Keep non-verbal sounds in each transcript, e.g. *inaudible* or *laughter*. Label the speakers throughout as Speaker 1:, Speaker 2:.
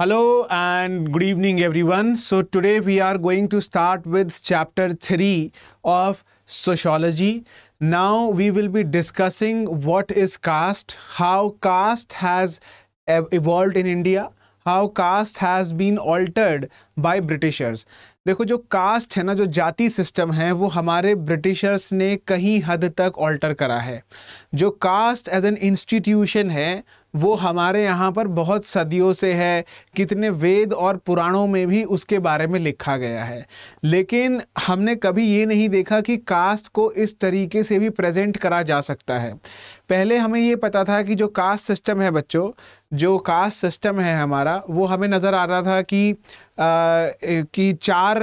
Speaker 1: Hello and good evening everyone. So today we are going to start with chapter 3 of sociology. Now we will be discussing what is caste, how caste has evolved in India, how caste has been altered by Britishers. देखो जो cast है ना जो जाति system है वो हमारे Britishers ने कहीं हद तक ऑल्टर करा है जो कास्ट एज एन इंस्टीट्यूशन है वो हमारे यहाँ पर बहुत सदियों से है कितने वेद और पुराणों में भी उसके बारे में लिखा गया है लेकिन हमने कभी ये नहीं देखा कि कास्ट को इस तरीके से भी प्रेजेंट करा जा सकता है पहले हमें ये पता था कि जो कास्ट सिस्टम है बच्चों जो कास्ट सिस्टम है हमारा वो हमें नज़र आता था कि आ, कि चार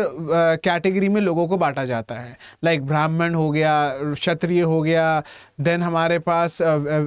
Speaker 1: कैटेगरी में लोगों को बांटा जाता है लाइक ब्राह्मण हो गया क्षत्रिय हो गया देन हमारे पास आ, आ,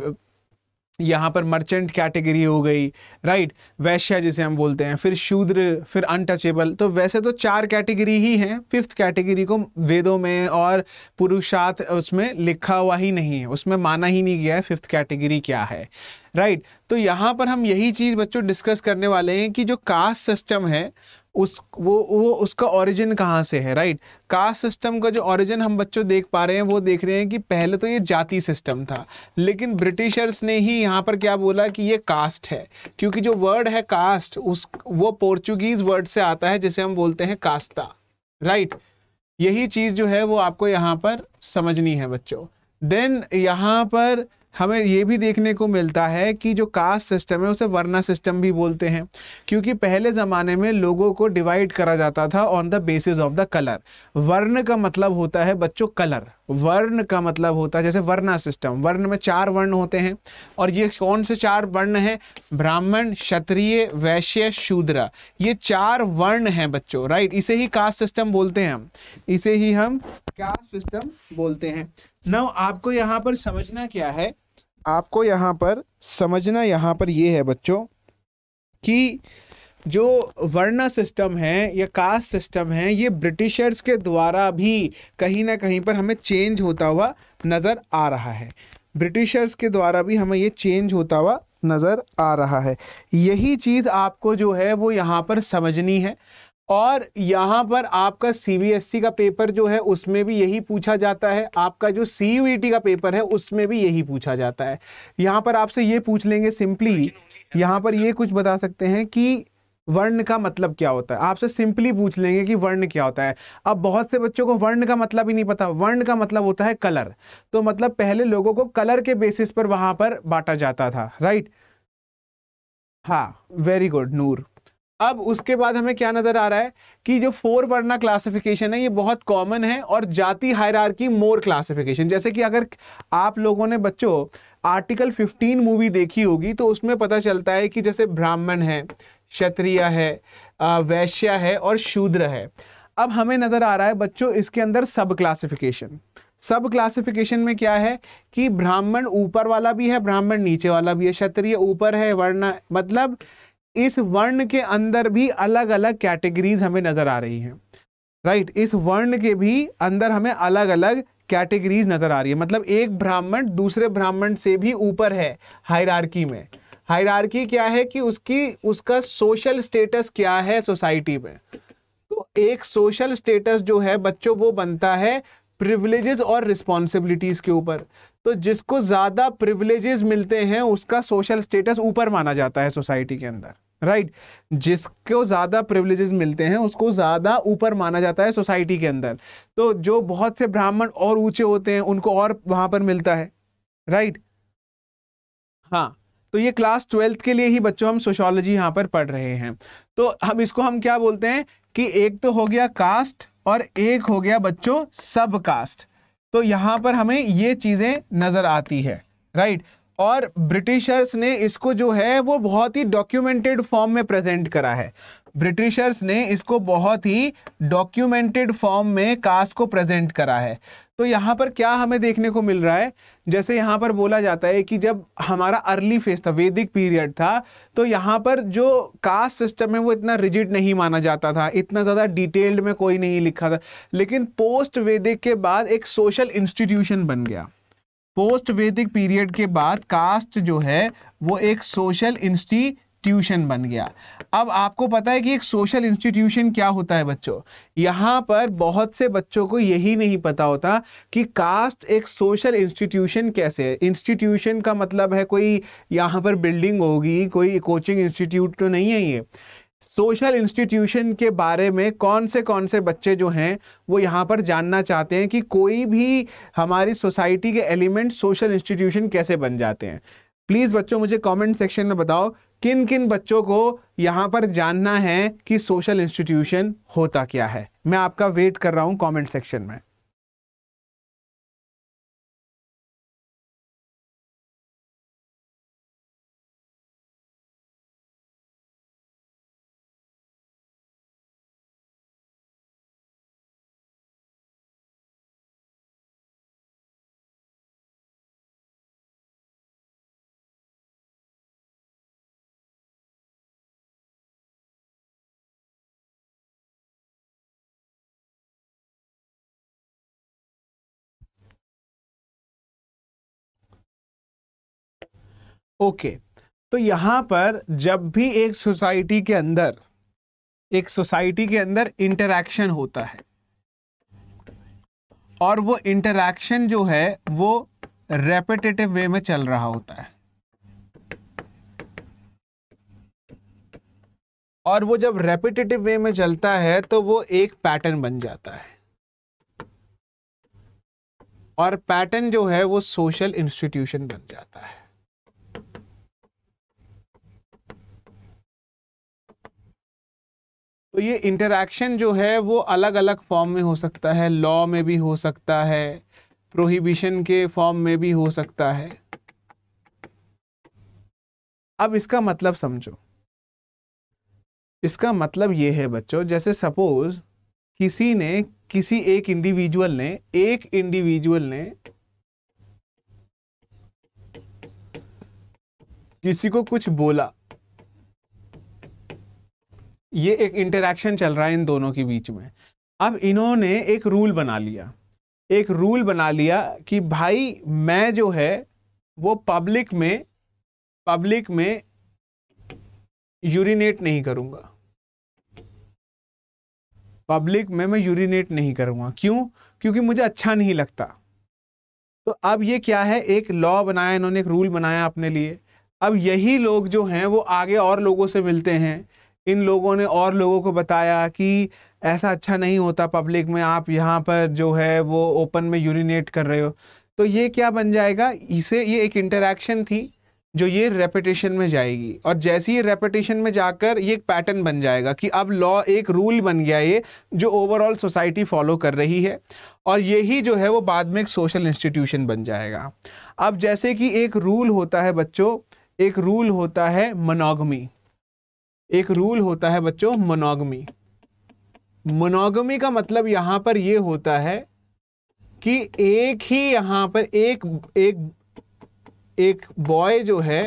Speaker 1: यहाँ पर मर्चेंट कैटेगरी हो गई राइट वैश्य जिसे हम बोलते हैं फिर शूद्र फिर अनटचेबल तो वैसे तो चार कैटेगरी ही हैं फिफ्थ कैटेगरी को वेदों में और पुरुषार्थ उसमें लिखा हुआ ही नहीं है उसमें माना ही नहीं गया है फिफ्थ कैटेगरी क्या है राइट तो यहाँ पर हम यही चीज़ बच्चों डिस्कस करने वाले हैं कि जो कास्ट सिस्टम है उस वो वो उसका ओरिजिन कहाँ से है राइट कास्ट सिस्टम का जो ओरिजिन हम बच्चों देख पा रहे हैं वो देख रहे हैं कि पहले तो ये जाति सिस्टम था लेकिन ब्रिटिशर्स ने ही यहाँ पर क्या बोला कि ये कास्ट है क्योंकि जो वर्ड है कास्ट उस वो पोर्चुगीज वर्ड से आता है जिसे हम बोलते हैं कास्ता राइट यही चीज़ जो है वो आपको यहाँ पर समझनी है बच्चों देन यहाँ पर हमें ये भी देखने को मिलता है कि जो कास्ट सिस्टम है उसे वर्ना सिस्टम भी बोलते हैं क्योंकि पहले ज़माने में लोगों को डिवाइड करा जाता था on the basis of the colour वर्ण का मतलब होता है बच्चों कलर वर्ण का मतलब होता है जैसे वर्णा सिस्टम वर्ण में चार वर्ण होते हैं और ये कौन से चार वर्ण हैं ब्राह्मण क्षत्रिय वैश्य शूद्र ये चार वर्ण हैं बच्चों राइट इसे ही कास्ट सिस्टम बोलते हैं हम इसे ही हम कास्ट सिस्टम बोलते हैं नौ आपको यहाँ पर समझना क्या है आपको यहाँ पर समझना यहाँ पर ये है बच्चों कि जो वर्णा सिस्टम है या कास्ट सिस्टम है ये ब्रिटिशर्स के द्वारा भी कहीं ना कहीं पर हमें चेंज होता हुआ नज़र आ रहा है ब्रिटिशर्स के द्वारा भी हमें ये चेंज होता हुआ नज़र आ रहा है यही चीज़ आपको जो है वो यहाँ पर समझनी है और यहाँ पर आपका सी e का पेपर जो है उसमें भी यही पूछा जाता है आपका जो सी e का पेपर है उसमें भी यही पूछा जाता है यहाँ पर आपसे ये पूछ लेंगे सिंपली यहाँ पर ये कुछ बता सकते हैं कि वर्ण का मतलब क्या होता है आपसे सिंपली पूछ लेंगे कि वर्ण क्या होता है अब बहुत से बच्चों को वर्ण का मतलब ही नहीं पता वर्ण का मतलब होता है कलर तो मतलब पहले लोगों को कलर के बेसिस पर वहाँ पर बांटा जाता था राइट हाँ वेरी गुड नूर अब उसके बाद हमें क्या नज़र आ रहा है कि जो फोर वर्णा क्लासिफिकेशन है ये बहुत कॉमन है और जाति हायरार्की मोर क्लासिफिकेशन जैसे कि अगर आप लोगों ने बच्चों आर्टिकल 15 मूवी देखी होगी तो उसमें पता चलता है कि जैसे ब्राह्मण है क्षत्रिय है वैश्य है और शूद्र है अब हमें नज़र आ रहा है बच्चों इसके अंदर सब क्लासिफिकेशन सब क्लासिफिकेशन में क्या है कि ब्राह्मण ऊपर वाला भी है ब्राह्मण नीचे वाला भी है क्षत्रिय ऊपर है वर्णा मतलब इस वर्ण के अंदर भी अलग अलग कैटेगरीज हमें नज़र आ रही हैं राइट right? इस वर्ण के भी अंदर हमें अलग अलग कैटेगरीज नज़र आ रही है मतलब एक ब्राह्मण दूसरे ब्राह्मण से भी ऊपर है हायरार्की में हायरार्की क्या है कि उसकी उसका सोशल स्टेटस क्या है सोसाइटी में तो एक सोशल स्टेटस जो है बच्चों वो बनता है प्रिविलेजेस और रिस्पॉन्सिबिलिटीज़ के ऊपर तो जिसको ज़्यादा प्रिविलेजेस मिलते हैं उसका सोशल स्टेटस ऊपर माना जाता है सोसाइटी के अंदर राइट right? जिसको ज़्यादा प्रिवलेजेस मिलते हैं उसको ज़्यादा ऊपर माना जाता है सोसाइटी के अंदर तो जो बहुत से ब्राह्मण और ऊंचे होते हैं उनको और वहाँ पर मिलता है राइट right? हाँ तो ये क्लास ट्वेल्थ के लिए ही बच्चों हम सोशोलॉजी यहाँ पर पढ़ रहे हैं तो हम इसको हम क्या बोलते हैं कि एक तो हो गया कास्ट और एक हो गया बच्चों सब कास्ट तो यहाँ पर हमें ये चीज़ें नज़र आती है राइट right? और ब्रिटिशर्स ने इसको जो है वो बहुत ही डॉक्यूमेंटेड फॉर्म में प्रेजेंट करा है ब्रिटिशर्स ने इसको बहुत ही डॉक्यूमेंटेड फॉर्म में कास्ट को प्रेजेंट करा है तो यहाँ पर क्या हमें देखने को मिल रहा है जैसे यहाँ पर बोला जाता है कि जब हमारा अर्ली फेज था वैदिक पीरियड था तो यहाँ पर जो कास्ट सिस्टम है वो इतना रिजिड नहीं माना जाता था इतना ज़्यादा डिटेल्ड में कोई नहीं लिखा था लेकिन पोस्ट वैदिक के बाद एक सोशल इंस्टीट्यूशन बन गया पोस्ट वैदिक पीरियड के बाद कास्ट जो है वो एक सोशल इंस्टीट्यूशन बन गया अब आपको पता है कि एक सोशल इंस्टीट्यूशन क्या होता है बच्चों यहाँ पर बहुत से बच्चों को यही नहीं पता होता कि कास्ट एक सोशल इंस्टीट्यूशन कैसे है इंस्टीट्यूशन का मतलब है कोई यहाँ पर बिल्डिंग होगी कोई कोचिंग इंस्टीट्यूट तो नहीं है ये सोशल इंस्टीट्यूशन के बारे में कौन से कौन से बच्चे जो हैं वो यहाँ पर जानना चाहते हैं कि कोई भी हमारी सोसाइटी के एलिमेंट सोशल इंस्टीट्यूशन कैसे बन जाते हैं प्लीज़ बच्चों मुझे कमेंट सेक्शन में बताओ किन किन बच्चों को यहाँ पर जानना है कि सोशल इंस्टीट्यूशन होता क्या है मैं आपका वेट कर रहा हूँ कॉमेंट सेक्शन में ओके तो यहां पर जब भी एक सोसाइटी के अंदर एक सोसाइटी के अंदर इंटरैक्शन होता है और वो इंटरैक्शन जो है वो रेपिटेटिव वे में चल रहा होता है और वो जब रेपिटेटिव वे में चलता है तो वो एक पैटर्न बन जाता है और पैटर्न जो है वो सोशल इंस्टीट्यूशन बन जाता है तो ये इंटरैक्शन जो है वो अलग अलग फॉर्म में हो सकता है लॉ में भी हो सकता है प्रोहिबिशन के फॉर्म में भी हो सकता है अब इसका मतलब समझो इसका मतलब ये है बच्चों जैसे सपोज किसी ने किसी एक इंडिविजुअल ने एक इंडिविजुअल ने किसी को कुछ बोला ये एक इंटरेक्शन चल रहा है इन दोनों के बीच में अब इन्होंने एक रूल बना लिया एक रूल बना लिया कि भाई मैं जो है वो पब्लिक में पब्लिक में यूरिनेट नहीं करूँगा पब्लिक में मैं यूरिनेट नहीं करूँगा क्यों क्योंकि मुझे अच्छा नहीं लगता तो अब ये क्या है एक लॉ बनाया इन्होंने एक रूल बनाया अपने लिए अब यही लोग जो हैं वो आगे और लोगों से मिलते हैं इन लोगों ने और लोगों को बताया कि ऐसा अच्छा नहीं होता पब्लिक में आप यहाँ पर जो है वो ओपन में यूरिनेट कर रहे हो तो ये क्या बन जाएगा इसे ये एक इंटरेक्शन थी जो ये रेपिटेशन में जाएगी और जैसे ही रेपिटेशन में जाकर ये एक पैटर्न बन जाएगा कि अब लॉ एक रूल बन गया ये जो ओवरऑल सोसाइटी फॉलो कर रही है और यही जो है वो बाद में एक सोशल इंस्टीट्यूशन बन जाएगा अब जैसे कि एक रूल होता है बच्चों एक रूल होता है मनोगमी एक रूल होता है बच्चों मोनोगमी मोनोगमी का मतलब यहां पर यह होता है कि एक ही यहां पर एक एक एक बॉय जो है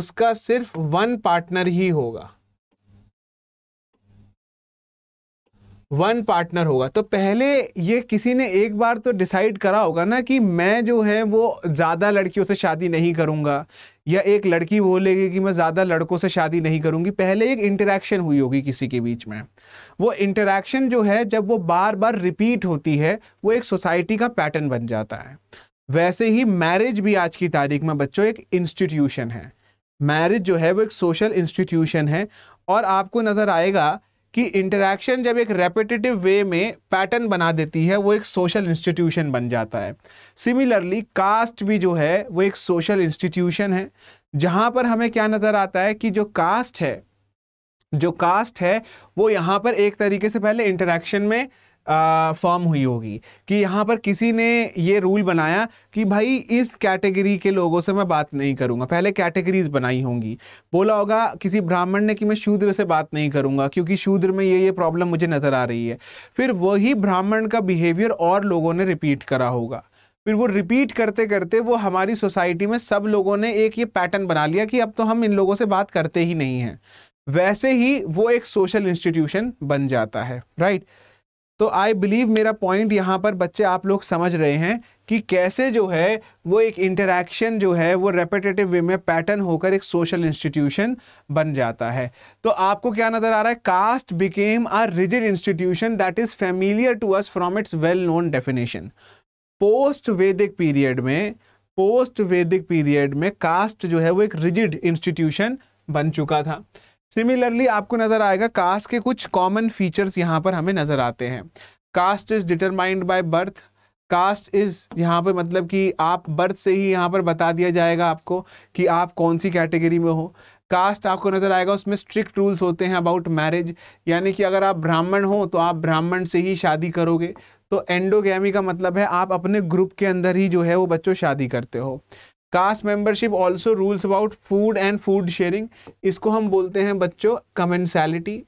Speaker 1: उसका सिर्फ वन पार्टनर ही होगा वन पार्टनर होगा तो पहले ये किसी ने एक बार तो डिसाइड करा होगा ना कि मैं जो है वो ज़्यादा लड़कियों से शादी नहीं करूंगा या एक लड़की बोलेगी कि मैं ज़्यादा लड़कों से शादी नहीं करूँगी पहले एक इंटरेक्शन हुई होगी किसी के बीच में वो इंटरेक्शन जो है जब वो बार बार रिपीट होती है वो एक सोसाइटी का पैटर्न बन जाता है वैसे ही मैरिज भी आज की तारीख में बच्चों एक इंस्टीट्यूशन है मैरिज जो है वो एक सोशल इंस्टीट्यूशन है और आपको नज़र आएगा कि इंटरेक्शन जब एक रेपिटेटिव वे में पैटर्न बना देती है वो एक सोशल इंस्टीट्यूशन बन जाता है सिमिलरली कास्ट भी जो है वो एक सोशल इंस्टीट्यूशन है जहाँ पर हमें क्या नज़र आता है कि जो कास्ट है जो कास्ट है वो यहाँ पर एक तरीके से पहले इंटरेक्शन में फॉर्म हुई होगी कि यहाँ पर किसी ने ये रूल बनाया कि भाई इस कैटेगरी के लोगों से मैं बात नहीं करूँगा पहले कैटेगरीज बनाई होंगी बोला होगा किसी ब्राह्मण ने कि मैं शूद्र से बात नहीं करूँगा क्योंकि शूद्र में ये ये प्रॉब्लम मुझे नज़र आ रही है फिर वही ब्राह्मण का बिहेवियर और लोगों ने रिपीट करा होगा फिर वो रिपीट करते करते वो हमारी सोसाइटी में सब लोगों ने एक ये पैटर्न बना लिया कि अब तो हम इन लोगों से बात करते ही नहीं हैं वैसे ही वो एक सोशल इंस्टीट्यूशन बन जाता है राइट right? तो आई बिलीव मेरा पॉइंट यहाँ पर बच्चे आप लोग समझ रहे हैं कि कैसे जो है वो एक इंटरेक्शन जो है वो रेपिटेटिव वे में पैटर्न होकर एक सोशल इंस्टीट्यूशन बन जाता है तो आपको क्या नज़र आ रहा है caste became a rigid institution that is familiar to us from its well known definition post Vedic period में पोस्ट वैदिक पीरियड में कास्ट जो है वो एक रिजिड इंस्टीट्यूशन बन चुका था सिमिलरली आपको नजर आएगा कास्ट के कुछ कॉमन फीचर्स यहाँ पर हमें नजर आते हैं caste is determined by birth caste is यहाँ पर मतलब कि आप बर्थ से ही यहाँ पर बता दिया जाएगा आपको कि आप कौन सी कैटेगरी में हो कास्ट आपको नज़र आएगा उसमें स्ट्रिक्ट रूल्स होते हैं अबाउट मैरिज यानी कि अगर आप ब्राह्मण हो तो आप ब्राह्मण से ही शादी करोगे तो एंडोगैमी का मतलब है आप अपने ग्रुप के अंदर ही जो है वो बच्चों शादी करते हो caste membership also rules about food and food sharing इसको हम बोलते हैं बच्चों कमेंसैलिटी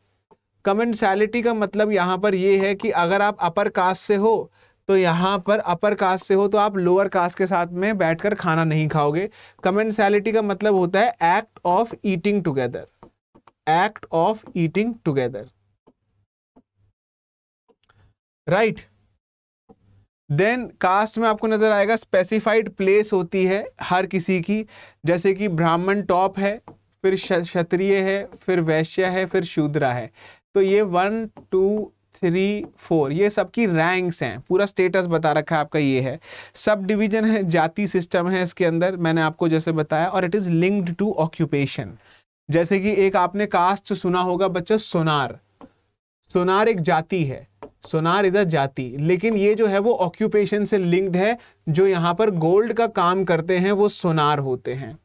Speaker 1: कमेंसैलिटी का मतलब यहाँ पर ये है कि अगर आप अपर कास्ट से हो तो यहाँ पर अपर कास्ट से हो तो आप लोअर कास्ट के साथ में बैठकर खाना नहीं खाओगे कमेंसैलिटी का मतलब होता है act of eating together act of eating together right then caste में आपको नज़र आएगा स्पेसिफाइड प्लेस होती है हर किसी की जैसे कि ब्राह्मण टॉप है फिर क्षत्रिय है फिर वैश्य है फिर शूद्रा है तो ये वन टू थ्री फोर ये सबकी रैंक्स हैं पूरा स्टेटस बता रखा है आपका ये है सब डिवीजन है जाति सिस्टम है इसके अंदर मैंने आपको जैसे बताया और it is linked to occupation जैसे कि एक आपने कास्ट सुना होगा बच्चों सोनार सोनार एक जाति है सोनार इज अ जाति लेकिन ये जो है वो ऑक्यूपेशन से लिंक्ड है जो यहाँ पर गोल्ड का काम करते हैं वो सोनार होते हैं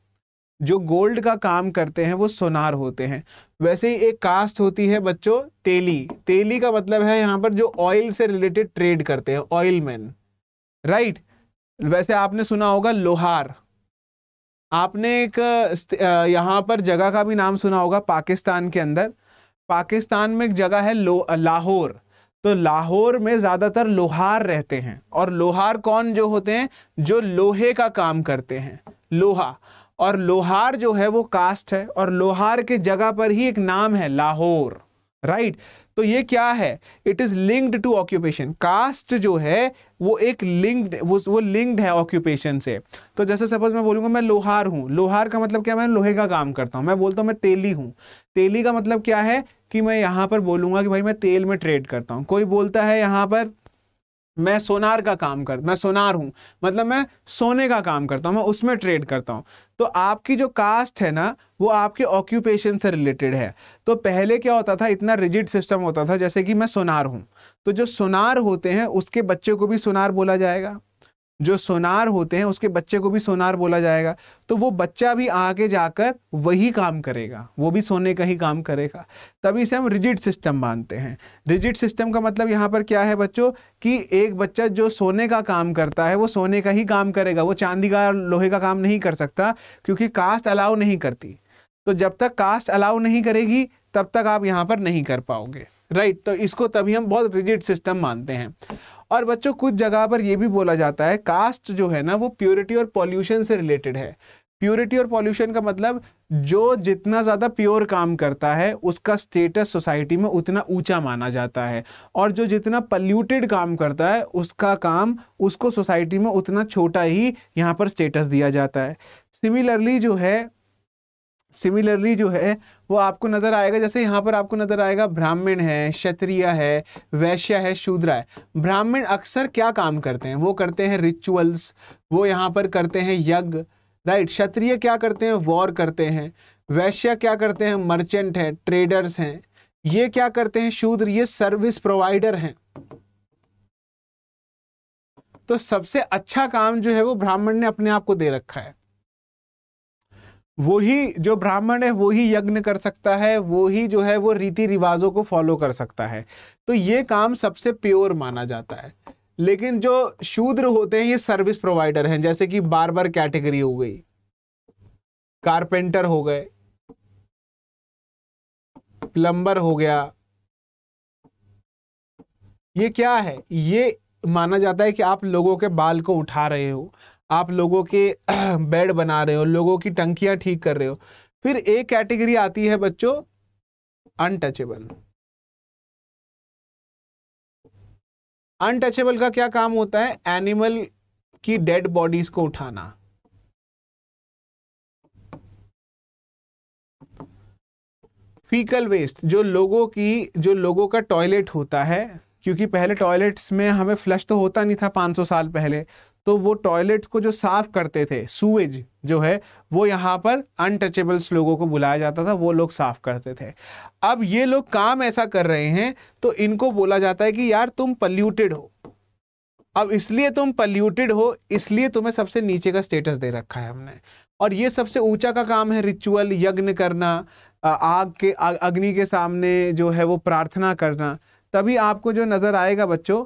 Speaker 1: जो गोल्ड का काम करते हैं वो सोनार होते हैं वैसे ही एक कास्ट होती है बच्चों तेली तेली का मतलब है यहाँ पर जो ऑयल से रिलेटेड ट्रेड करते हैं ऑयल मैन राइट वैसे आपने सुना होगा लोहार आपने एक यहाँ पर जगह का भी नाम सुना होगा पाकिस्तान के अंदर पाकिस्तान में एक जगह है लाहौर तो लाहौर में ज़्यादातर लोहार रहते हैं और लोहार कौन जो होते हैं जो लोहे का काम करते हैं लोहा और लोहार जो है वो कास्ट है और लोहार के जगह पर ही एक नाम है लाहौर राइट तो ये क्या है it is linked to occupation caste जो है वो एक लिंक्ड वो वो लिंक्ड है ऑक्यूपेशन से तो जैसे सपोज मैं बोलूंगा मैं लोहार हूँ लोहार का मतलब क्या मैं लोहे का काम करता हूँ मैं बोलता हूँ मैं तेली हूँ तेली का मतलब क्या है कि मैं यहाँ पर बोलूँगा कि भाई मैं तेल में ट्रेड करता हूँ कोई बोलता है यहाँ पर मैं सोनार का काम कर मैं सोनार हूँ मतलब मैं सोने का काम करता हूँ मैं उसमें ट्रेड करता हूँ तो आपकी जो कास्ट है ना वो आपके ऑक्यूपेशन से रिलेटेड है तो पहले क्या होता था इतना रिजिड सिस्टम होता था जैसे कि मैं सोनार हूँ तो जो सोनार होते हैं उसके बच्चे को भी सोनार बोला जाएगा जो सोनार होते हैं उसके बच्चे को भी सोनार बोला जाएगा तो वो बच्चा भी आगे जाकर वही काम करेगा वो भी सोने का ही काम करेगा तभी इसे हम रिजिड सिस्टम मानते हैं रिजिड सिस्टम का मतलब यहाँ पर क्या है बच्चों कि एक बच्चा जो सोने का काम करता है वो सोने का ही काम करेगा वो चांदी का लोहे का काम नहीं कर सकता क्योंकि कास्ट अलाउ नहीं करती तो जब तक कास्ट अलाउ नहीं करेगी तब तक आप यहाँ पर नहीं कर पाओगे राइट right, तो इसको तभी हम बहुत रिजिड सिस्टम मानते हैं और बच्चों कुछ जगह पर यह भी बोला जाता है कास्ट जो है ना वो प्योरिटी और पॉल्यूशन से रिलेटेड है प्योरिटी और पॉल्यूशन का मतलब जो जितना ज़्यादा प्योर काम करता है उसका स्टेटस सोसाइटी में उतना ऊंचा माना जाता है और जो जितना पल्यूटेड काम करता है उसका काम उसको सोसाइटी में उतना छोटा ही यहाँ पर स्टेटस दिया जाता है सिमिलरली जो है सिमिलरली जो है वो आपको नजर आएगा जैसे यहाँ पर आपको नजर आएगा ब्राह्मण है क्षत्रिय है वैश्य है शूद्र है ब्राह्मण अक्सर क्या काम करते हैं वो करते हैं रिचुअल्स वो यहाँ पर करते हैं यज्ञ राइट क्षत्रिय क्या करते हैं वॉर करते हैं वैश्य क्या करते हैं मर्चेंट है ट्रेडर्स हैं ये क्या करते हैं शूद्र ये सर्विस प्रोवाइडर हैं तो सबसे अच्छा काम जो है वो ब्राह्मण ने अपने आप को दे रखा है वही जो ब्राह्मण है वो ही यज्ञ कर सकता है वो ही जो है वो रीति रिवाजों को फॉलो कर सकता है तो ये काम सबसे प्योर माना जाता है लेकिन जो शूद्र होते हैं ये सर्विस प्रोवाइडर हैं जैसे कि बार बार कैटेगरी हो गई कारपेंटर हो गए प्लम्बर हो गया ये क्या है ये माना जाता है कि आप लोगों के बाल को उठा रहे हो आप लोगों के *clears throat* बेड बना रहे हो लोगों की टंकियां ठीक कर रहे हो फिर एक कैटेगरी आती है बच्चों अनटचेबल अनटचेबल का क्या काम होता है एनिमल की डेड बॉडीज को उठाना फीकल वेस्ट जो लोगों की जो लोगों का टॉयलेट होता है क्योंकि पहले टॉयलेट्स में हमें फ्लश तो होता नहीं था 500 साल पहले तो वो टॉयलेट्स को जो साफ़ करते थे सूएज जो है वो यहाँ पर अनटचेबल्स लोगों को बुलाया जाता था वो लोग साफ़ करते थे अब ये लोग काम ऐसा कर रहे हैं तो इनको बोला जाता है कि यार तुम पल्यूटेड हो अब इसलिए तुम पल्यूटेड हो इसलिए तुम्हें सबसे नीचे का स्टेटस दे रखा है हमने और ये सबसे ऊंचा का काम है रिचुअल यज्ञ करना आग के अग्नि के सामने जो है वो प्रार्थना करना तभी आपको जो नज़र आएगा बच्चों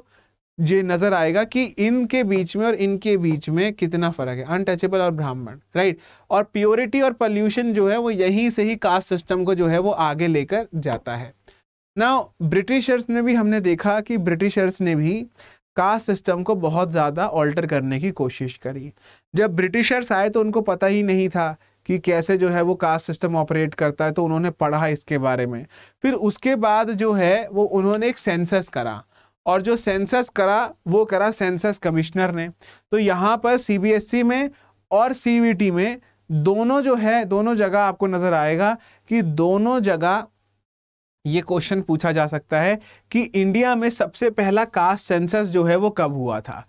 Speaker 1: ये नज़र आएगा कि इनके बीच में और इनके बीच में कितना फ़र्क है अनटचेबल और ब्राह्मण राइट और प्योरिटी और पॉल्यूशन जो है वो यहीं से ही कास्ट सिस्टम को जो है वो आगे लेकर जाता है ना ब्रिटिशर्स ने भी हमने देखा कि ब्रिटिशर्स ने भी कास्ट सिस्टम को बहुत ज़्यादा ऑल्टर करने की कोशिश करी जब ब्रिटिशर्स आए तो उनको पता ही नहीं था कि कैसे जो है वो कास्ट सिस्टम ऑपरेट करता है तो उन्होंने पढ़ा इसके बारे में फिर उसके बाद जो है वो उन्होंने एक सेंसस करा और जो सेंसस करा वो करा सेंसस कमिश्नर ने तो यहाँ पर सीबीएसई e में और सीवीटी में दोनों जो है दोनों जगह आपको नज़र आएगा कि दोनों जगह ये क्वेश्चन पूछा जा सकता है कि इंडिया में सबसे पहला कास्ट सेंसस जो है वो कब हुआ था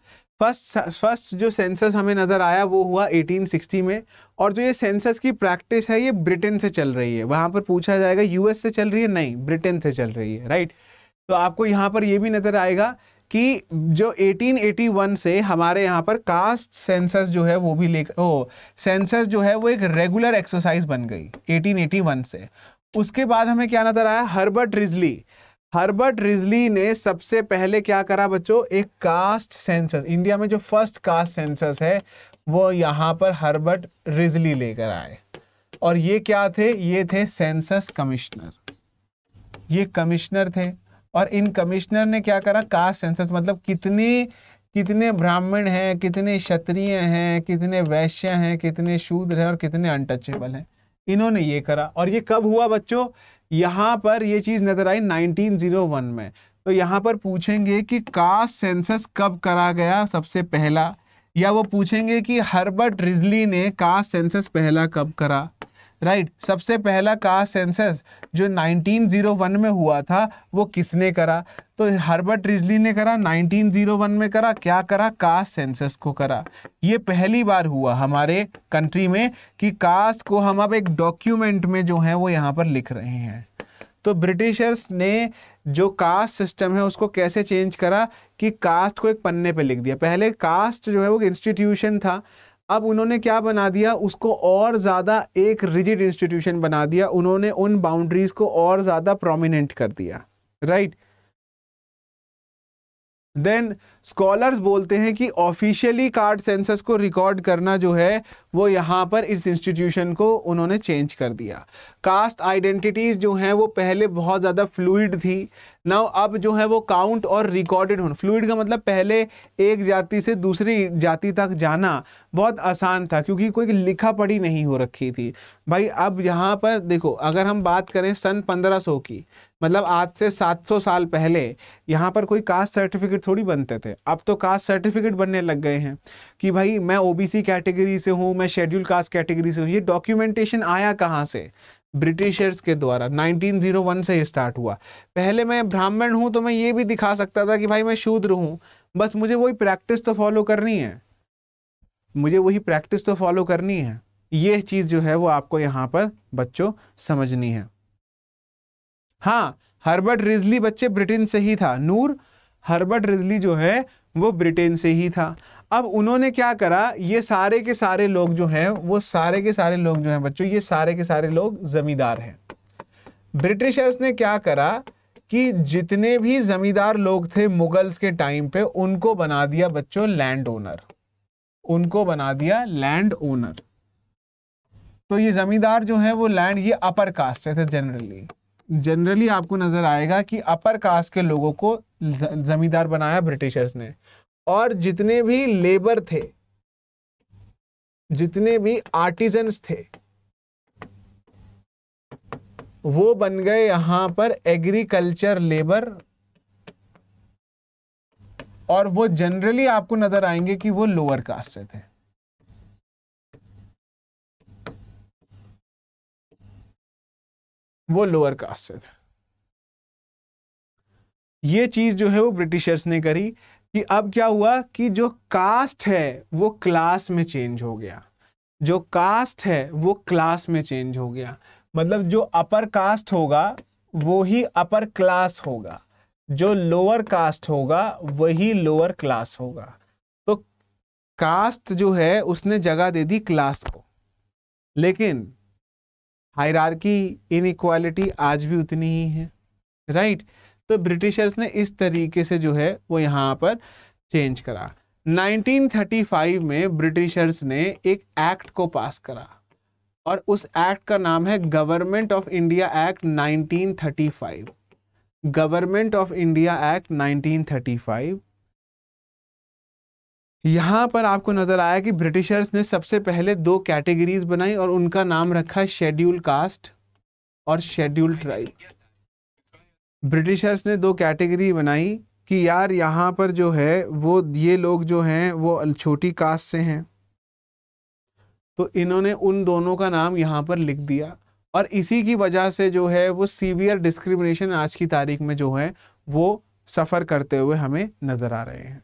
Speaker 1: फर्स्ट फर्स्ट जो सेंसस हमें नज़र आया वो हुआ 1860 में और जो ये सेंसस की प्रैक्टिस है ये ब्रिटेन से चल रही है वहाँ पर पूछा जाएगा यूएस से चल रही है नहीं ब्रिटेन से चल रही है राइट तो आपको यहाँ पर ये भी नज़र आएगा कि जो 1881 से हमारे यहाँ पर कास्ट सेंसस जो है वो भी ले ओ सेंसस जो है वो एक रेगुलर एक्सरसाइज बन गई एटीन से उसके बाद हमें क्या नज़र आया हर्बर्ट रिजली हर्बर्ट रिजली ने सबसे पहले क्या करा बच्चों एक कास्ट सेंसस इंडिया में जो फर्स्ट कास्ट सेंसस है वो यहाँ पर हर्बर्ट रिजली लेकर आए और ये क्या थे ये थे सेंसस कमिश्नर ये कमिश्नर थे और इन कमिश्नर ने क्या करा कास्ट सेंसस मतलब कितने कितने ब्राह्मण हैं कितने क्षत्रिय हैं कितने वैश्य हैं कितने शूद्र हैं और कितने अनटचेबल हैं इन्होंने ये करा और ये कब हुआ बच्चों यहाँ पर यह चीज़ नजर आई 1901 में तो यहाँ पर पूछेंगे कि कास्ट सेंसस कब करा गया सबसे पहला या वो पूछेंगे कि हर्बर्ट रिजली ने कास्ट सेंसस पहला कब करा राइट right? सबसे पहला कास्ट सेंसस जो 1901 में हुआ था वो किसने करा तो हर्बर्ट रिजली ने करा 1901 में करा क्या करा कास्ट सेंसस को करा ये पहली बार हुआ हमारे कंट्री में कि कास्ट को हम अब एक डॉक्यूमेंट में जो है वो यहाँ पर लिख रहे हैं तो ब्रिटिशर्स ने जो कास्ट सिस्टम है उसको कैसे चेंज करा कि कास्ट को एक पन्ने पर लिख दिया पहले कास्ट जो है वो इंस्टीट्यूशन था अब उन्होंने क्या बना दिया उसको और ज़्यादा एक रिजिड इंस्टीट्यूशन बना दिया उन्होंने उन बाउंड्रीज़ को और ज़्यादा प्रोमिनेंट कर दिया राइट देन स्कॉलर्स बोलते हैं कि ऑफिशियली कार्ड सेंसस को रिकॉर्ड करना जो है वो यहाँ पर इस इंस्टीट्यूशन को उन्होंने चेंज कर दिया कास्ट आइडेंटिटीज़ जो हैं वो पहले बहुत ज़्यादा फ्लूड थी नाउ अब जो है वो काउंट और रिकॉर्डेड हो फ्लूड का मतलब पहले एक जाति से दूसरी जाति तक जाना बहुत आसान था क्योंकि कोई लिखा पढ़ी नहीं हो रखी थी भाई अब यहाँ पर देखो अगर हम बात करें सन पंद्रह की मतलब आज से 700 साल पहले यहाँ पर कोई कास्ट सर्टिफिकेट थोड़ी बनते थे अब तो कास्ट सर्टिफिकेट बनने लग गए हैं कि भाई मैं ओबीसी कैटेगरी से हूँ मैं शेड्यूल कास्ट कैटेगरी से हूँ ये डॉक्यूमेंटेशन आया कहाँ से ब्रिटिशर्स के द्वारा 1901 से स्टार्ट हुआ पहले मैं ब्राह्मण हूँ तो मैं ये भी दिखा सकता था कि भाई मैं शूद्र हूँ बस मुझे वही प्रैक्टिस तो फॉलो करनी है मुझे वही प्रैक्टिस तो फॉलो करनी है ये चीज़ जो है वो आपको यहाँ पर बच्चों समझनी है हाँ हर्बर्ट रिजली बच्चे ब्रिटेन से ही था नूर हर्बर्ट रिजली जो है वो ब्रिटेन से ही था अब उन्होंने क्या करा ये सारे के सारे लोग जो हैं वो सारे के सारे लोग जो हैं बच्चों ये सारे के सारे लोग जमींदार हैं ब्रिटिशर्स ने क्या करा कि जितने भी जमींदार लोग थे मुगल्स के टाइम पे उनको बना दिया बच्चों लैंड ओनर उनको बना दिया लैंड ओनर तो ये जमींदार जो है वो लैंड ये अपर कास्ट से थे जनरली जनरली आपको नज़र आएगा कि अपर कास्ट के लोगों को ज़मींदार बनाया ब्रिटिशर्स ने और जितने भी लेबर थे जितने भी आर्टिजन्स थे वो बन गए यहां पर एग्रीकल्चर लेबर और वो जनरली आपको नज़र आएंगे कि वो लोअर कास्ट से थे वो लोअर कास्ट से थे ये चीज जो है वो ब्रिटिशर्स ने करी कि अब क्या हुआ कि जो कास्ट है वो क्लास में चेंज हो गया जो कास्ट है वो क्लास में चेंज हो गया मतलब जो अपर कास्ट होगा वो ही अपर क्लास होगा जो लोअर कास्ट होगा वही लोअर क्लास होगा तो कास्ट जो है उसने जगह दे दी क्लास को लेकिन हायरार्की इनक्वालिटी आज भी उतनी ही है राइट right? तो ब्रिटिशर्स ने इस तरीके से जो है वो यहाँ पर चेंज करा 1935 में ब्रिटिशर्स ने एक एक्ट को पास करा और उस एक्ट का नाम है government of India act 1935 government of India act 1935 यहाँ पर आपको नज़र आया कि ब्रिटिशर्स ने सबसे पहले दो कैटेगरीज बनाई और उनका नाम रखा शेड्यूल कास्ट और शेड्यूल ट्राइब ब्रिटिशर्स ने दो कैटेगरी बनाई कि यार यहाँ पर जो है वो ये लोग जो हैं वो छोटी कास्ट से हैं तो इन्होंने उन दोनों का नाम यहाँ पर लिख दिया और इसी की वजह से जो है वो सीवियर डिस्क्रिमिनेशन आज की तारीख में जो है वो सफ़र करते हुए हमें नज़र आ रहे हैं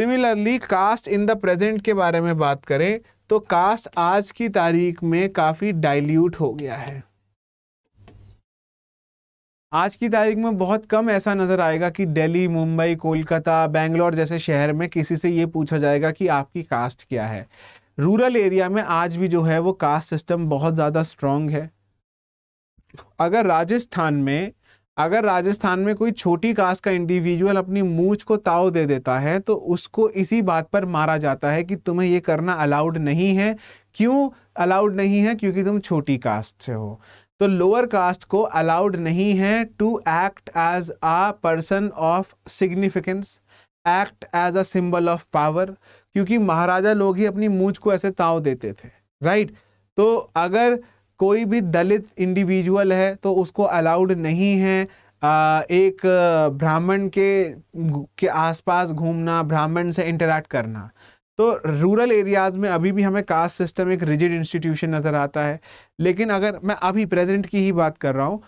Speaker 1: similarly caste in the present के बारे में बात करें तो कास्ट आज की तारीख में काफ़ी डाइल्यूट हो गया है आज की तारीख में बहुत कम ऐसा नज़र आएगा कि दिल्ली मुंबई कोलकाता बैंगलोर जैसे शहर में किसी से ये पूछा जाएगा कि आपकी कास्ट क्या है रूरल एरिया में आज भी जो है वो कास्ट सिस्टम बहुत ज़्यादा स्ट्रॉन्ग है अगर राजस्थान में अगर राजस्थान में कोई छोटी कास्ट का इंडिविजुअल अपनी मूछ को ताव दे देता है तो उसको इसी बात पर मारा जाता है कि तुम्हें ये करना अलाउड नहीं है क्यों अलाउड नहीं है क्योंकि तुम छोटी कास्ट से हो तो लोअर कास्ट को अलाउड नहीं है to act as a person of significance act as a symbol of power क्योंकि महाराजा लोग ही अपनी मूछ को ऐसे ताव देते थे राइट right? तो अगर कोई भी दलित इंडिविजुअल है तो उसको अलाउड नहीं है एक ब्राह्मण के के आसपास घूमना ब्राह्मण से इंटरेक्ट करना तो रूरल एरियाज़ में अभी भी हमें कास्ट सिस्टम एक रिजिड इंस्टीट्यूशन नज़र आता है लेकिन अगर मैं अभी प्रेजेंट की ही बात कर रहा हूँ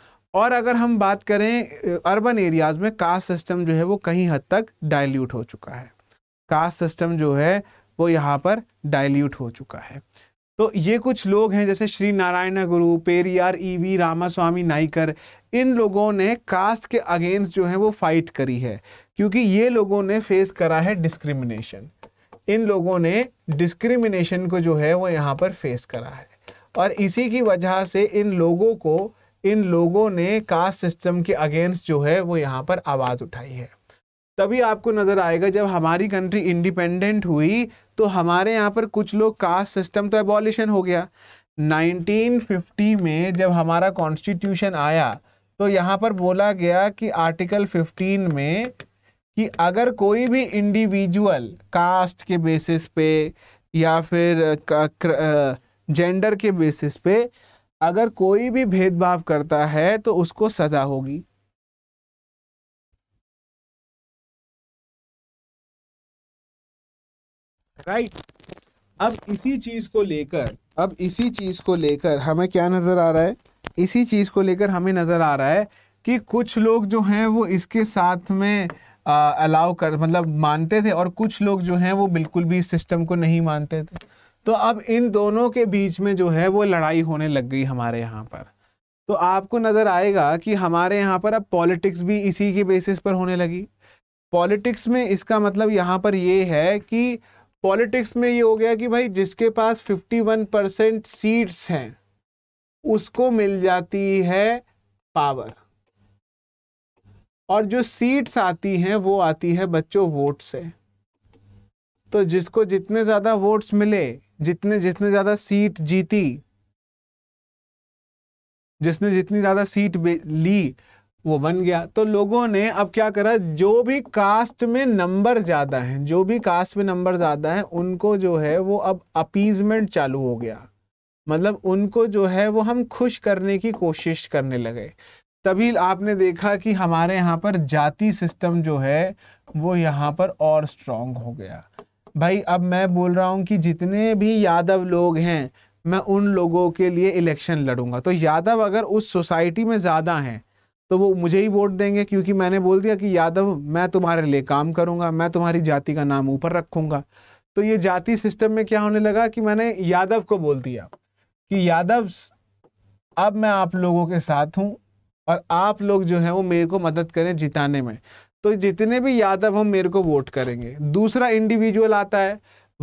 Speaker 1: और अगर हम बात करें अर्बन एरियाज़ में कास्ट सिस्टम जो है वो कहीं हद तक डाइल्यूट हो चुका है कास्ट सिस्टम जो है वो यहाँ पर डाइल्यूट हो चुका है तो ये कुछ लोग हैं जैसे Shri Narayana Guru Periyar E e V Ramaswamy Naicker इन लोगों ने कास्ट के अगेंस्ट जो है वो फाइट करी है क्योंकि ये लोगों ने फेस करा है डिस्क्रिमिनेशन इन लोगों ने डिस्क्रिमिनेशन को जो है वो यहाँ पर फेस करा है और इसी की वजह से इन लोगों को इन लोगों ने कास्ट सिस्टम के अगेंस्ट जो है वो यहाँ पर आवाज़ उठाई है तभी आपको नज़र आएगा जब हमारी कंट्री इंडिपेंडेंट हुई तो हमारे यहाँ पर कुछ लोग कास्ट सिस्टम तो एबॉलिशन हो गया 1950 में जब हमारा कॉन्स्टिट्यूशन आया तो यहाँ पर बोला गया कि आर्टिकल 15 में कि अगर कोई भी इंडिविजुअल कास्ट के बेसिस पे या फिर जेंडर के बेसिस पे अगर कोई भी भेदभाव करता है तो उसको सज़ा होगी राइट अब इसी चीज़ को लेकर अब इसी चीज़ को लेकर हमें क्या नज़र आ रहा है इसी चीज़ को लेकर हमें नज़र आ रहा है कि कुछ लोग जो हैं वो इसके साथ में अलाउ कर मतलब मानते थे और कुछ लोग जो हैं वो बिल्कुल भी इस सिस्टम को नहीं मानते थे तो अब इन दोनों के बीच में जो है वो लड़ाई होने लग गई हमारे यहाँ पर तो आपको नज़र आएगा कि हमारे यहाँ पर अब पॉलिटिक्स भी इसी के बेसिस पर होने लगी पॉलिटिक्स में इसका मतलब यहाँ पर ये है कि पॉलिटिक्स में ये हो गया कि भाई जिसके पास 51 परसेंट सीट्स हैं उसको मिल जाती है पावर और जो सीट्स आती हैं वो आती है बच्चों वोट से तो जिसको जितने ज़्यादा वोट्स मिले जितने जितने ज़्यादा सीट जीती जिसने जितनी ज़्यादा सीट ली वो बन गया तो लोगों ने अब क्या करा जो भी कास्ट में नंबर ज़्यादा हैं जो भी कास्ट में नंबर ज़्यादा हैं उनको जो है वो अब अपीजमेंट चालू हो गया मतलब उनको जो है वो हम खुश करने की कोशिश करने लगे तभी आपने देखा कि हमारे यहाँ पर जाति सिस्टम जो है वो यहाँ पर और स्ट्रॉन्ग हो गया भाई अब मैं बोल रहा हूँ कि जितने भी यादव लोग हैं मैं उन लोगों के लिए इलेक्शन लड़ूंगा तो यादव अगर उस सोसाइटी में ज़्यादा हैं तो वो मुझे ही वोट देंगे क्योंकि मैंने बोल दिया कि यादव मैं तुम्हारे लिए काम करूंगा मैं तुम्हारी जाति का नाम ऊपर रखूंगा तो ये जाति सिस्टम में क्या होने लगा कि मैंने यादव को बोल दिया कि यादव अब मैं आप लोगों के साथ हूँ और आप लोग जो हैं वो मेरे को मदद करें जिताने में तो जितने भी यादव हम मेरे को वोट करेंगे दूसरा इंडिविजुअल आता है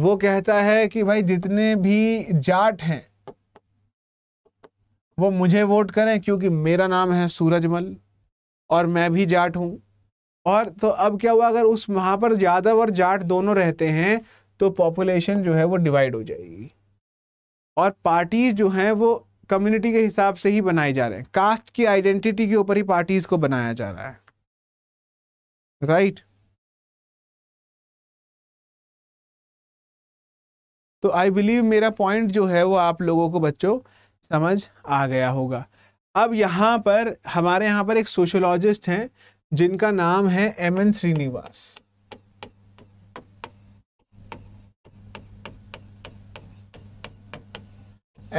Speaker 1: वो कहता है कि भाई जितने भी जाट हैं वो मुझे वोट करें क्योंकि मेरा नाम है सूरजमल और मैं भी जाट हूँ और तो अब क्या हुआ अगर उस वहाँ पर यादव और जाट दोनों रहते हैं तो पॉपुलेशन जो है वो डिवाइड हो जाएगी और पार्टीज जो हैं वो कम्युनिटी के हिसाब से ही बनाए जा रहे हैं कास्ट की आइडेंटिटी के ऊपर ही पार्टीज को बनाया जा रहा है राइट right? तो आई बिलीव मेरा पॉइंट जो है वो आप लोगों को बच्चों समझ आ गया होगा अब यहाँ पर हमारे यहाँ पर एक सोशोलॉजिस्ट हैं जिनका नाम है M N Srinivas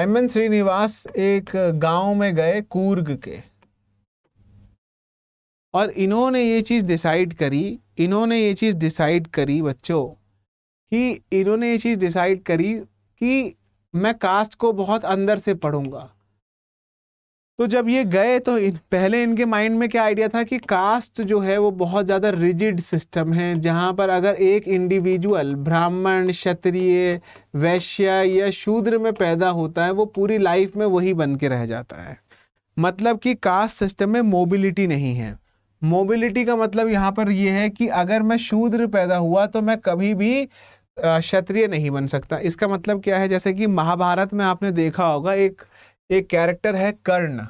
Speaker 1: M N Srinivas एक गांव में गए कूर्ग के और इन्होंने ये चीज़ डिसाइड करी इन्होंने ये चीज़ डिसाइड करी बच्चों कि इन्होंने ये चीज़ डिसाइड करी कि मैं कास्ट को बहुत अंदर से पढ़ूंगा तो जब ये गए तो इन, पहले इनके माइंड में क्या आइडिया था कि कास्ट जो है वो बहुत ज़्यादा रिजिड सिस्टम है जहाँ पर अगर एक इंडिविजुअल ब्राह्मण क्षत्रिय वैश्य या शूद्र में पैदा होता है वो पूरी लाइफ में वही बन के रह जाता है मतलब कि कास्ट सिस्टम में मोबिलिटी नहीं है मोबिलिटी का मतलब यहाँ पर यह है कि अगर मैं शूद्र पैदा हुआ तो मैं कभी भी क्षत्रिय नहीं बन सकता इसका मतलब क्या है जैसे कि महाभारत में आपने देखा होगा एक एक कैरेक्टर है कर्ण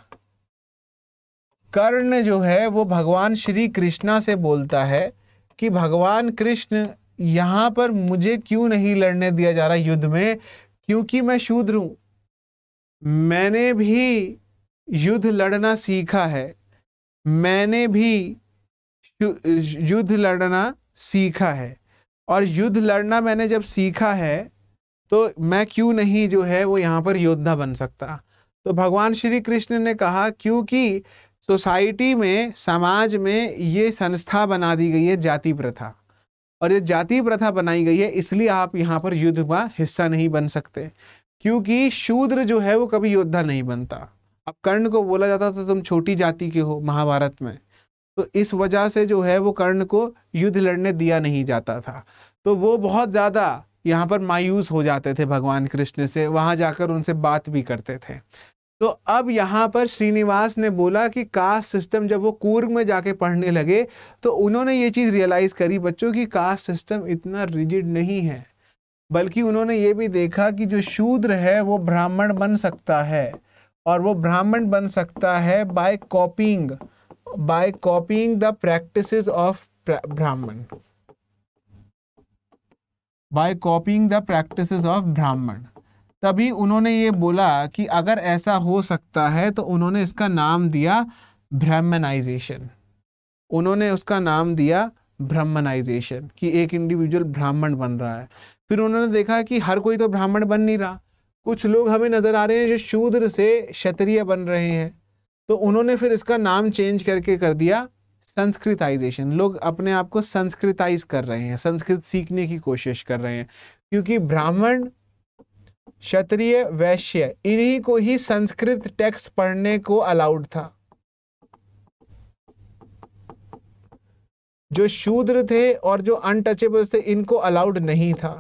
Speaker 1: कर्ण जो है वो भगवान श्री कृष्णा से बोलता है कि भगवान कृष्ण यहाँ पर मुझे क्यों नहीं लड़ने दिया जा रहा युद्ध में क्योंकि मैं शूद्र हूँ मैंने भी युद्ध लड़ना सीखा है मैंने भी युद्ध लड़ना सीखा है और युद्ध लड़ना मैंने जब सीखा है तो मैं क्यों नहीं जो है वो यहाँ पर योद्धा बन सकता तो भगवान श्री कृष्ण ने कहा क्योंकि सोसाइटी में समाज में ये संस्था बना दी गई है जाति प्रथा और ये जाति प्रथा बनाई गई है इसलिए आप यहाँ पर युद्ध का हिस्सा नहीं बन सकते क्योंकि शूद्र जो है वो कभी योद्धा नहीं बनता अब कर्ण को बोला जाता था तुम छोटी जाति के हो महाभारत में तो इस वजह से जो है वो कर्ण को युद्ध लड़ने दिया नहीं जाता था तो वो बहुत ज़्यादा यहाँ पर मायूस हो जाते थे भगवान कृष्ण से वहाँ जाकर उनसे बात भी करते थे तो अब यहाँ पर श्रीनिवास ने बोला कि कास्ट सिस्टम जब वो कूर्ग में जाके पढ़ने लगे तो उन्होंने ये चीज़ रियलाइज़ करी बच्चों की कास्ट सिस्टम इतना रिजिड नहीं है बल्कि उन्होंने ये भी देखा कि जो शूद्र है वो ब्राह्मण बन सकता है और वो ब्राह्मण बन सकता है by copying by copying the practice of Brahmin by copying the practice of Brahmin तभी उन्होंने ये बोला कि अगर ऐसा हो सकता है तो उन्होंने इसका नाम दिया ब्राह्मणाइजेशन उन्होंने उसका नाम दिया ब्राह्मणाइजेशन कि एक इंडिविजुअल ब्राह्मण बन रहा है फिर उन्होंने देखा कि हर कोई तो ब्राह्मण बन नहीं रहा कुछ लोग हमें नज़र आ रहे हैं जो शूद्र से क्षत्रिय बन रहे हैं तो उन्होंने फिर इसका नाम चेंज करके कर दिया संस्कृताइजेशन लोग अपने आप को संस्कृताइज कर रहे हैं संस्कृत सीखने की कोशिश कर रहे हैं क्योंकि ब्राह्मण क्षत्रिय वैश्य इन्हीं को ही संस्कृत टेक्स्ट पढ़ने को अलाउड था जो शूद्र थे और जो अनटचेबल्स थे इनको अलाउड नहीं था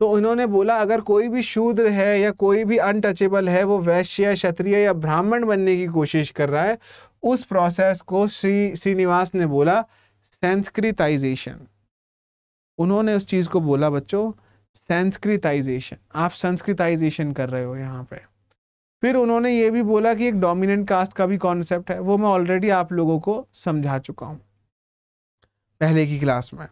Speaker 1: तो उन्होंने बोला अगर कोई भी शूद्र है या कोई भी अनटचेबल है वो वैश्य क्षत्रिय या ब्राह्मण बनने की कोशिश कर रहा है उस प्रोसेस को श्री श्रीनिवास ने बोला संस्कृताइजेशन उन्होंने उस चीज़ को बोला बच्चों संस्कृताइजेशन आप संस्कृताइजेशन कर रहे हो यहाँ पे फिर उन्होंने ये भी बोला कि एक डोमिनेंट कास्ट का भी कॉन्सेप्ट है वो मैं ऑलरेडी आप लोगों को समझा चुका हूँ पहले की क्लास में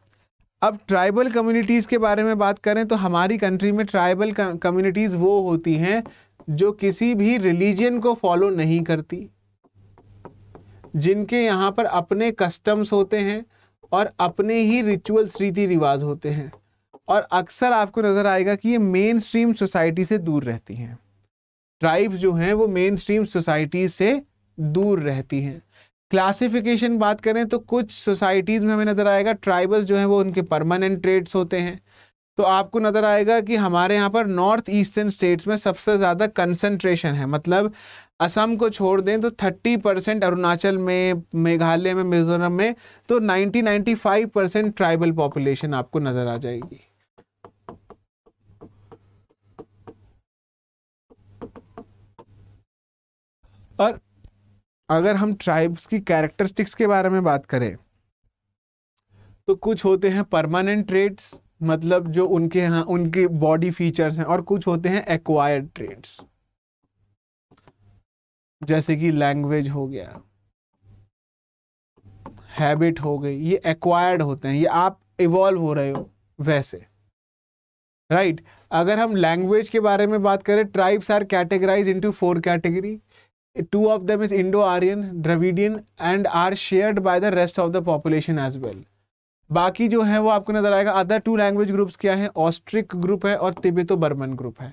Speaker 1: अब ट्राइबल कम्युनिटीज़ के बारे में बात करें तो हमारी कंट्री में ट्राइबल कम्युनिटीज़ वो होती हैं जो किसी भी रिलीजन को फॉलो नहीं करती जिनके यहाँ पर अपने कस्टम्स होते हैं और अपने ही रिचुअल्स रीति रिवाज होते हैं और अक्सर आपको नज़र आएगा कि ये मेन स्ट्रीम सोसाइटी से दूर रहती हैं ट्राइब्स जो हैं वो मेन स्ट्रीम सोसाइटी से दूर रहती हैं क्लासिफिकेशन बात करें तो कुछ सोसाइटीज़ में हमें नज़र आएगा ट्राइबल्स जो हैं वो उनके परमानेंट ट्रेड्स होते हैं तो आपको नज़र आएगा कि हमारे यहाँ पर नॉर्थ ईस्टर्न स्टेट्स में सबसे ज़्यादा कंसनट्रेशन है मतलब असम को छोड़ दें तो 30 परसेंट अरुणाचल में मेघालय में मिजोरम में तो 90-95 परसेंट ट्राइबल पॉपुलेशन आपको नज़र आ जाएगी और अगर हम ट्राइब्स की कैरेक्टरिस्टिक्स के बारे में बात करें तो कुछ होते हैं परमानेंट ट्रेड्स मतलब जो उनके यहाँ उनके बॉडी फीचर्स हैं और कुछ होते हैं एक्वायर्ड ट्रेड्स जैसे कि लैंग्वेज हो गया हैबिट हो गई ये एक्वायर्ड होते हैं ये आप इवॉल्व हो रहे हो वैसे राइट right? अगर हम लैंग्वेज के बारे में बात करें tribes are categorise into four category two of them is Indo Aryan Dravidian and are shared by the rest of the population as well बाकी जो है वो आपको नजर आएगा अदर टू लैंग्वेज ग्रुप्स क्या है ऑस्ट्रिक ग्रुप है और तिबेतो बर्मन ग्रुप है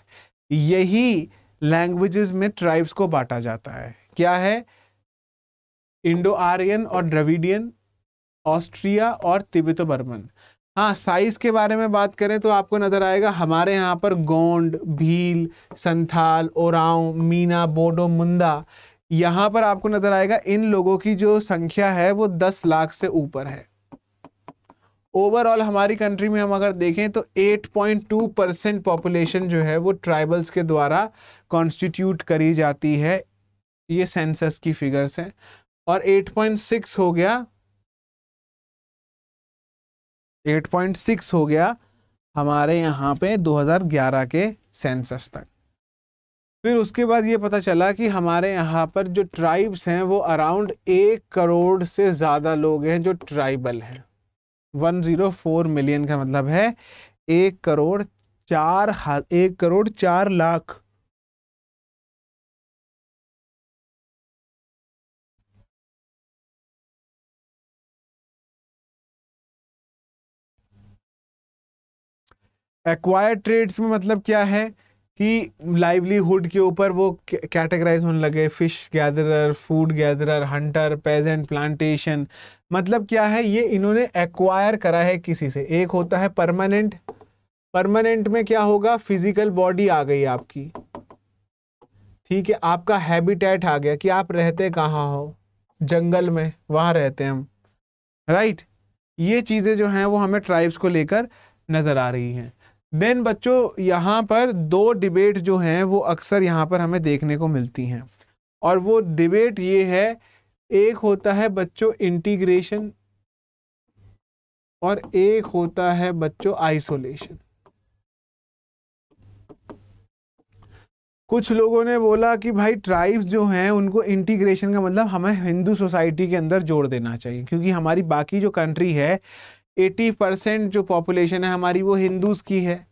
Speaker 1: यही लैंग्वेजेस में ट्राइब्स को बांटा जाता है क्या है इंडो आर्यन और ड्रविडियन ऑस्ट्रिया और तिबेतो बर्मन हाँ साइज़ के बारे में बात करें तो आपको नज़र आएगा हमारे यहाँ पर गोंड भील संथाल ओराव मीना बोडो मुंदा यहाँ पर आपको नज़र आएगा इन लोगों की जो संख्या है वो दस लाख से ऊपर है ओवरऑल हमारी कंट्री में हम अगर देखें तो 8.2 परसेंट पॉपुलेशन जो है वो ट्राइबल्स के द्वारा कॉन्स्टिट्यूट करी जाती है ये सेंसस की फिगर्स हैं और 8.6 हो गया 8.6 हो गया हमारे यहाँ पे 2011 के सेंसस तक फिर उसके बाद ये पता चला कि हमारे यहाँ पर जो ट्राइब्स हैं वो अराउंड एक करोड़ से ज़्यादा लोग हैं जो ट्राइबल हैं 104 मिलियन का मतलब है एक करोड़ चार एक करोड़ चार लाख एक्वायर ट्रेड्स में मतलब क्या है कि लाइवलीहुड के ऊपर वो कैटेगराइज होने लगे fish gatherer food gatherer hunter peasant plantation मतलब क्या है ये इन्होंने एक्वायर करा है किसी से एक होता है परमानेंट परमानेंट में क्या होगा फिजिकल बॉडी आ गई आपकी ठीक है आपका हैबिटेट आ गया कि आप रहते कहाँ हो जंगल में वहाँ रहते हैं हम राइट ये चीज़ें जो हैं वो हमें ट्राइब्स को लेकर नज़र आ रही हैं देन बच्चों यहाँ पर दो डिबेट जो हैं वो अक्सर यहाँ पर हमें देखने को मिलती हैं और वो डिबेट ये है एक होता है बच्चों इंटीग्रेशन और एक होता है बच्चों आइसोलेशन कुछ लोगों ने बोला कि भाई ट्राइब्स जो हैं उनको इंटीग्रेशन का मतलब हमें हिंदू सोसाइटी के अंदर जोड़ देना चाहिए क्योंकि हमारी बाकी जो कंट्री है 80 परसेंट जो पॉपुलेशन है हमारी वो हिंदूज़ की है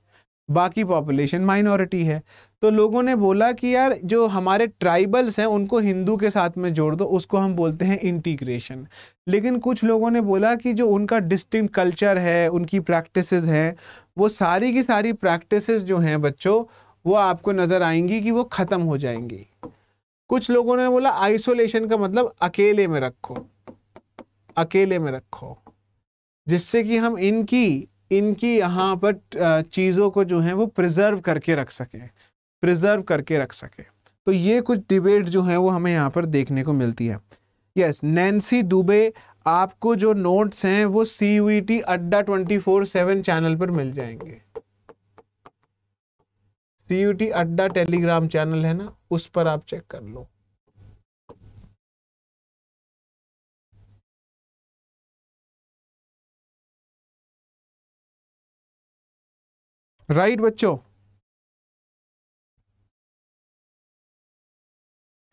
Speaker 1: बाकी पॉपुलेशन माइनॉरिटी है तो लोगों ने बोला कि यार जो हमारे ट्राइबल्स हैं उनको हिंदू के साथ में जोड़ दो उसको हम बोलते हैं इंटीग्रेशन लेकिन कुछ लोगों ने बोला कि जो उनका डिस्टिंग कल्चर है उनकी प्रैक्टिसेस हैं वो सारी की सारी प्रैक्टिसेस जो हैं बच्चों वो आपको नज़र आएंगी कि वो ख़त्म हो जाएंगी कुछ लोगों ने बोला आइसोलेशन का मतलब अकेले में रखो अकेले में रखो जिससे कि हम इनकी इनकी यहाँ पर चीज़ों को जो है वो प्रिजर्व करके रख सकें प्रिजर्व करके रख सकें तो ये कुछ डिबेट जो है वो हमें यहाँ पर देखने को मिलती है यस नैन्सी दुबे आपको जो नोट्स हैं वो C V T Adda twenty four seven channel पर मिल जाएंगे C U T Adda telegram channel है ना उस पर आप चेक कर लो राइट बच्चों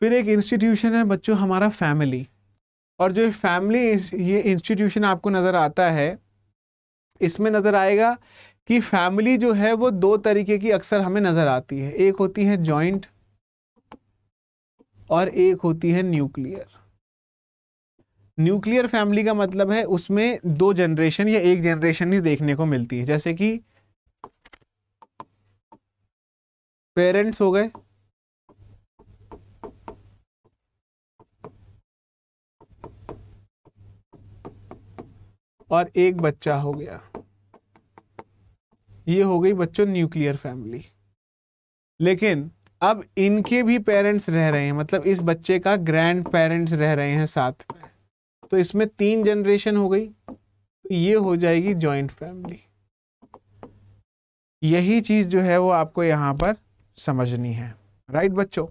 Speaker 1: फिर एक इंस्टीट्यूशन है बच्चों हमारा फैमिली और जो फैमिली ये इंस्टीट्यूशन आपको नज़र आता है इसमें नज़र आएगा कि फैमिली जो है वो दो तरीके की अक्सर हमें नज़र आती है एक होती है जॉइंट और एक होती है न्यूक्लियर न्यूक्लियर फैमिली का मतलब है उसमें दो जनरेशन या एक जनरेशन ही देखने को मिलती है जैसे कि पेरेंट्स हो गए और एक बच्चा हो गया ये हो गई बच्चों न्यूक्लियर फैमिली लेकिन अब इनके भी पेरेंट्स रह रहे हैं मतलब इस बच्चे का ग्रैंड पेरेंट्स रह रहे हैं साथ में तो इसमें तीन जनरेशन हो गई तो ये हो जाएगी जॉइंट फैमिली यही चीज़ जो है वो आपको यहां पर समझनी है राइट बच्चों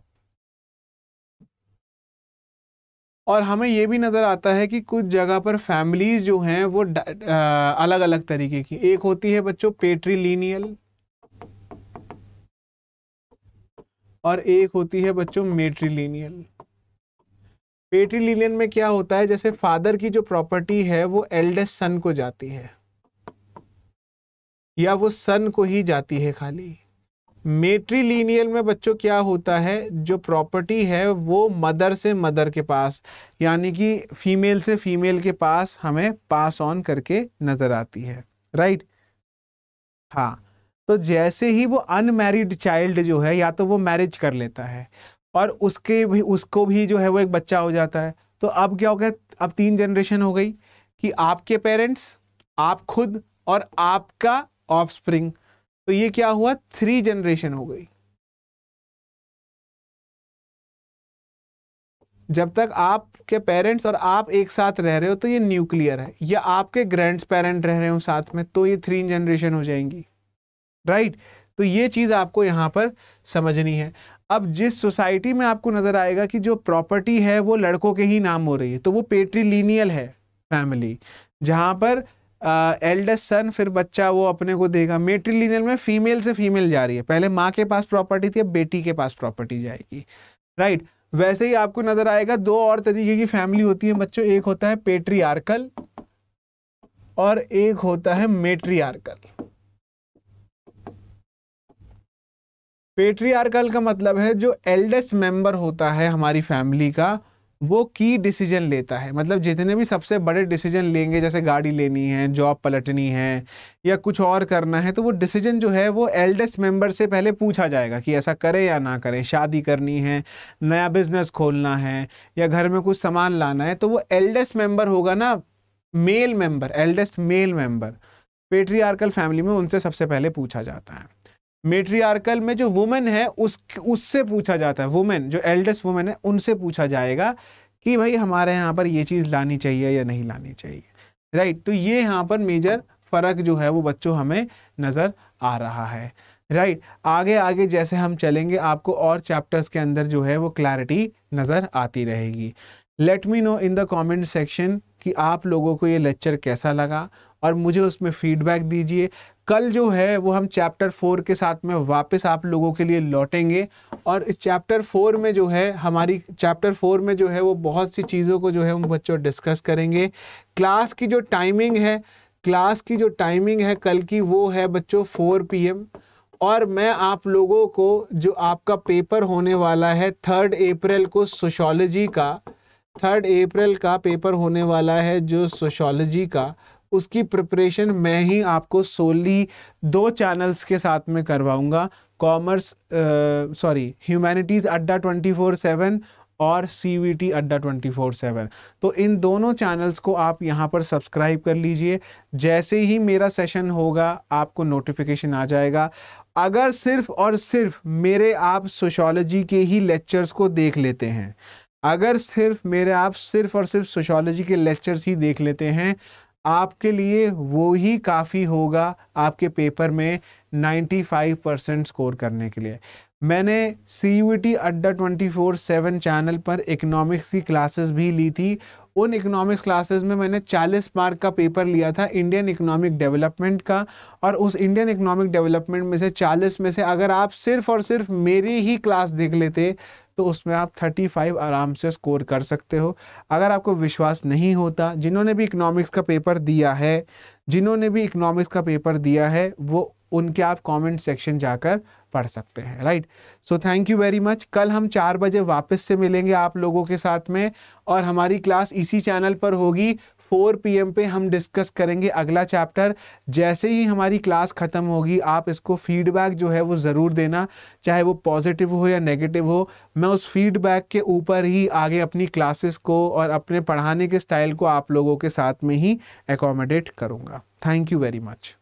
Speaker 1: और हमें ये भी नज़र आता है कि कुछ जगह पर फैमिलीज जो हैं वो आ, अलग अलग तरीके की एक होती है बच्चों पेट्रीलिनियल और एक होती है बच्चों मेट्रीलिनियल पेट्रीलिनियल में क्या होता है जैसे फादर की जो प्रॉपर्टी है वो एल्डेस्ट सन को जाती है या वो सन को ही जाती है खाली मेट्रीलिनियल में बच्चों क्या होता है जो प्रॉपर्टी है वो मदर से मदर के पास यानी कि फीमेल से फीमेल के पास हमें पास ऑन करके नज़र आती है राइट हाँ तो जैसे ही वो अनमैरिड चाइल्ड जो है या तो वो मैरिज कर लेता है और उसके भी उसको भी जो है वो एक बच्चा हो जाता है तो अब क्या हो गया अब तीन जनरेशन हो गई कि आपके पेरेंट्स आप खुद और आपका ऑफस्प्रिंग तो ये क्या हुआ थ्री जनरेशन हो गई जब तक आपके पेरेंट्स और आप एक साथ रह रहे हो तो ये न्यूक्लियर है या आपके ग्रैंड पेरेंट रह रहे हो साथ में तो ये थ्री जनरेशन हो जाएंगी राइट तो ये चीज़ आपको यहां पर समझनी है अब जिस सोसाइटी में आपको नज़र आएगा कि जो प्रॉपर्टी है वो लड़कों के ही नाम हो रही है तो वो पेट्रीलिनियल है फैमिली जहां पर एल्डेस्ट सन फिर बच्चा वो अपने को देगा मेट्रीलिनियल में फीमेल से फीमेल जा रही है पहले माँ के पास प्रॉपर्टी थी अब बेटी के पास प्रॉपर्टी जाएगी राइट right? वैसे ही आपको नजर आएगा दो और तरीके की फैमिली होती है बच्चों एक होता है पेट्रियार्कल और एक होता है मेट्रियार्कल पेट्रियार्कल का मतलब है जो एल्डेस्ट मेंबर होता है हमारी फैमिली का वो की डिसीजन लेता है मतलब जितने भी सबसे बड़े डिसीजन लेंगे जैसे गाड़ी लेनी है जॉब पलटनी है या कुछ और करना है तो वो डिसीजन जो है वो एल्डेस्ट मेंबर से पहले पूछा जाएगा कि ऐसा करें या ना करें शादी करनी है नया बिजनेस खोलना है या घर में कुछ सामान लाना है तो वो एल्डेस्ट मेंबर होगा ना male member eldest male member patriarchal family में उनसे सबसे पहले पूछा जाता है मेट्रियार्कल में जो वुमेन है उस उससे पूछा जाता है वुमेन जो एल्डेस्ट वुमेन है उनसे पूछा जाएगा कि भाई हमारे यहाँ पर ये चीज़ लानी चाहिए या नहीं लानी चाहिए राइट तो ये यहाँ पर मेजर फ़र्क जो है वो बच्चों हमें नज़र आ रहा है राइट आगे आगे जैसे हम चलेंगे आपको और चैप्टर्स के अंदर जो है वो क्लैरिटी नज़र आती रहेगी let me know in the comment section कि आप लोगों को ये लेक्चर कैसा लगा और मुझे उसमें फीडबैक दीजिए कल जो है वो हम चैप्टर फोर के साथ में वापस आप लोगों के लिए लौटेंगे और इस चैप्टर फोर में जो है हमारी चैप्टर फोर में जो है वो बहुत सी चीज़ों को जो है हम बच्चों डिस्कस करेंगे क्लास की जो टाइमिंग है क्लास की जो टाइमिंग है कल की वो है बच्चों फोर पी और मैं आप लोगों को जो आपका पेपर होने वाला है थर्ड अप्रैल को सोशोलॉजी का थर्ड अप्रैल का पेपर होने वाला है जो सोशोलॉजी का उसकी प्रिपरेशन मैं ही आपको सोली दो चैनल्स के साथ में करवाऊंगा commerce sorry humanities Adda twenty four seven और C V T Adda twenty four seven तो इन दोनों चैनल्स को आप यहाँ पर सब्सक्राइब कर लीजिए जैसे ही मेरा सेशन होगा आपको नोटिफिकेशन आ जाएगा अगर सिर्फ और सिर्फ मेरे आप सोशोलॉजी के ही लेक्चर्स को देख लेते हैं अगर सिर्फ मेरे आप सिर्फ और सिर्फ सोशोलॉजी के लेक्चर्स ही देख लेते हैं आपके लिए वो ही काफ़ी होगा आपके पेपर में 95 परसेंट स्कोर करने के लिए मैंने C U T Adda twenty four seven channel पर इकनॉमिक्स की क्लासेस भी ली थी उन इकोनॉमिक्स क्लासेस में मैंने 40 मार्क का पेपर लिया था इंडियन इकोनॉमिक डेवलपमेंट का और उस इंडियन इकोनॉमिक डेवलपमेंट में से 40 में से अगर आप सिर्फ और सिर्फ मेरी ही क्लास देख लेते तो उसमें आप 35 आराम से स्कोर कर सकते हो अगर आपको विश्वास नहीं होता जिन्होंने भी इकोनॉमिक्स का पेपर दिया है जिन्होंने भी इकोनॉमिक्स का पेपर दिया है वो उनके आप कमेंट सेक्शन जाकर पढ़ सकते हैं right so thank you very much कल हम चार बजे वापस से मिलेंगे आप लोगों के साथ में और हमारी क्लास इसी चैनल पर होगी 4 पीएम पे हम डिस्कस करेंगे अगला चैप्टर जैसे ही हमारी क्लास ख़त्म होगी आप इसको फीडबैक जो है वो ज़रूर देना चाहे वो पॉजिटिव हो या नेगेटिव हो मैं उस फीडबैक के ऊपर ही आगे अपनी क्लासेस को और अपने पढ़ाने के स्टाइल को आप लोगों के साथ में ही एकोमोडेट करूँगा थैंक यू वेरी मच